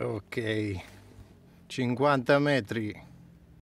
ok 50 metri